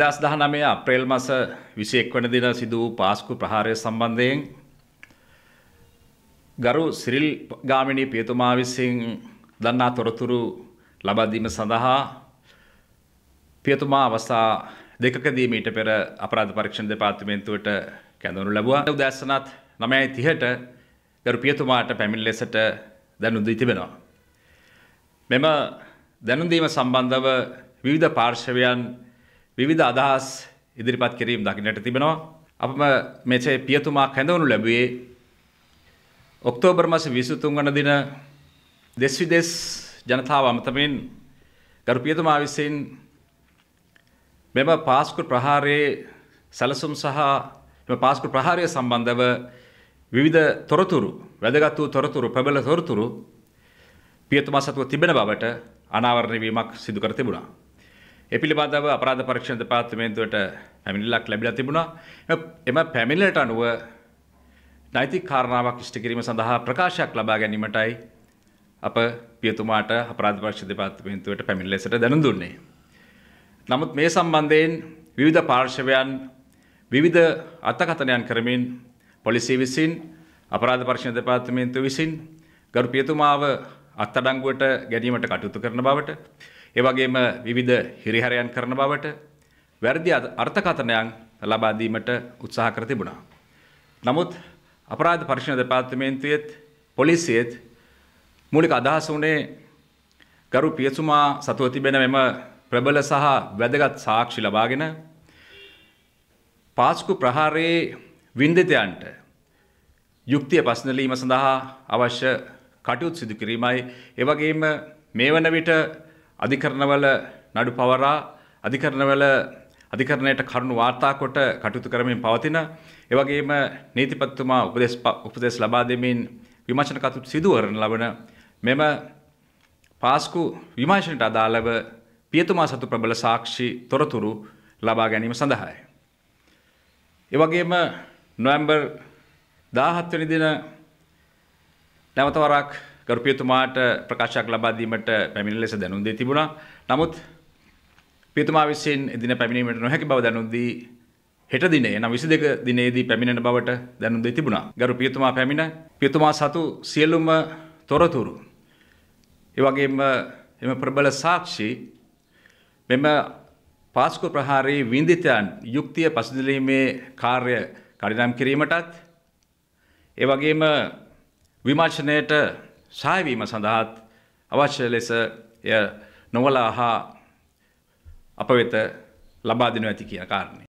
දෙදස් දහනමය අප්‍රේල් මස විසියෙක් වන දින සිදු වූ පාස්කු ප්‍රහාරය සම්බන්ධයෙන් ගරු සිරිල් ගාමිණී පියතුමා විසින් දන්නා තොරතුරු ලබාදීම සඳහා පියතුමා අවස්ථා දෙකකදී මීට පෙර අපරාධ පරීක්ෂණ දෙපාර්තමේන්තුවට කැඳවනු ලැබුවා. උදෑසනත් 9:30ට ගරු පියතුමාට පැමිණ ලෙසට දැනුම් දී තිබෙනවා. මෙම දැනුම් දීම සම්බන්ධව විවිධ පාර්ශවයන් විවිධ අදහස් ඉදිරිපත් කිරීම් දකිනට තිබෙනවා. අපම මෙසේ පියතුමා හැඳවනු ලැබුවේ ඔක්තෝබර් මස විසුතුන් වන දින දෙස්විදෙස් ජනතාව අමතමින් ගරු පියතුමා විසින් මෙම පාස්කු ප්‍රහාරයේ සැලසුම් සහ පාස්කු ප්‍රහාරය සම්බන්ධව විවිධ තොරතුරු වැදගත් වූ තොරතුරු ප්‍රබල තොරතුරු පියතුමා සතුව තිබෙන බවට අනාවරණය වීමක් සිදු කර තිබුණා. එපිළිබඳව අපරාධ පරීක්ෂණ දෙපාර්තමේන්තුවට පැමිණිල්ලක් ලැබිලා තිබුණා. එම පැමිණිල්ලට අනුව නෛතික කාරණාවක් ඉෂ්ට කිරීම සඳහා ප්‍රකාශයක් ලබා ගැනීමටයි අප පියතුමාට අපරාධ පරීක්ෂණ දෙපාර්තමේන්තුවට පැමිණිල්ල ලෙසට දැනුම් දුන්නේ. නමුත් මේ සම්බන්ධයෙන් විවිධ පාර්ශවයන් විවිධ අර්ථකථනයන් කරමින් පොලිසිය විසින් අපරාධ පරීක්ෂණ දෙපාර්තමේන්තුව විසින් ගරු පියතුමාව අත්අඩංගුවට ගැනීමට කටයුතු කරන බවට ඒවගේම විවිධ හිරිහරයන් කරන බවට වැරදි අර්ථකථනයන් ලබාදීමට උත්සාහ කර තිබුණා. නමුත් අපරාධ පරීක්ෂණ දෙපාර්තමේන්තුවෙත් පොලිසියෙත් මූලික අදහස වුණේ ගරු පියතුමා සතුව තිබෙන මෙම ප්‍රබල සහ වැදගත් සාක්ෂි ලබාගෙන පාස්කු ප්‍රහාරයේ වින්දිතයන්ට යුක්තිය ප්‍රශ්නලීම සඳහා අවශ්‍ය කටයුතු සිදු කිරීමයි එවගේම මේ වන විට අධිකරණවල නඩු පවරා අධිකරණවල අධිකරණයට කරුණු වාර්තා කොට කටයුතු කරමින් පවතින එවැගේම නීතිපතිතුමා උපදෙස් උපදෙස් ලබා දෙමින් විමර්ශන කටයුතු සිදු කරන ලබන මෙම පාස්කු විමර්ශනට අදාළව පියතුමා සතු ප්‍රබල සාක්ෂි තොරතුරු ලබා ගැනීම සඳහායි. එවැගේම නොවැම්බර් 17 වෙනි දින නැවත වරක් ගරුපියතුමාට ප්‍රකාශයක් ලබා දීමට පැමිණෙන ලෙස දැනුම් දී තිබුණා. නමුත් පියතුමා විසින් එදින පැමිණීමට නොහැකි බව දැනුම් දී හෙට දිනේ නම් 22 දිනේදී පැමිණෙන බවට දැනුම් දී තිබුණා. ගරු පියතුමා පැමිණ පියතුමා සතු සියලුම තොරතුරු ඒ වගේම එම ප්‍රබල සාක්ෂි මෙම පාස්කු ප්‍රහාරයේ විඳිතයන් යුක්තිය පසුදිලීමේ කාර්ය කඩිනම් කිරීමටත් ඒ වගේම විමර්ශනයට සහයවීම සඳහාත් අවශ්‍ය ලෙස එය නොවලා හා අප වෙත ලබා දෙනු ඇති කියන කාරණය.